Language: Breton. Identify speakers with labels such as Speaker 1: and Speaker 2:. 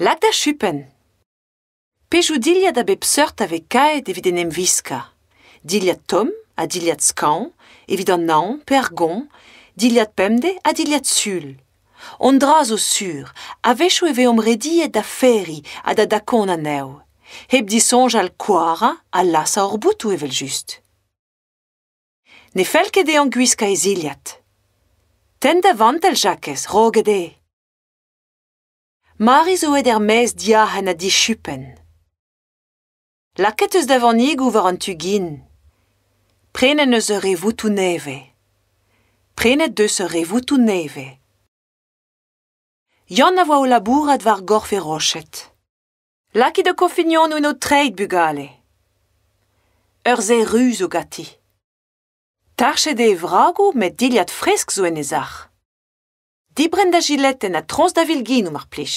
Speaker 1: La da chupen. Pejou dilia da bep seurt ave kaet evit enem viska. Dilia tom, a dilia tskan, evit an an, pergon, dilia pemde, a dilia tsul. On dra zo sur, a vechou eve om redi e da feri, a da da kon an eo. Heb di sonj al kouara, a la sa or boutou evel just. Ne fel ket e an guiska e ziliat. Tenda vant el jakes, roge de. Mari zo eder er mez dia a di chupen. Laketeus da van ig an tu gin. Prenet neus eur tou neve. Prenet deus eur evou tou neve. Yann avoa o labour ad var gorf e rochet. Laki de kofignon ou no treit bugale. ur zé ruz o gati. Tarched e vrago met diliat fresk zo en ezach. Di da gilet en a trans da vilginu mar plech.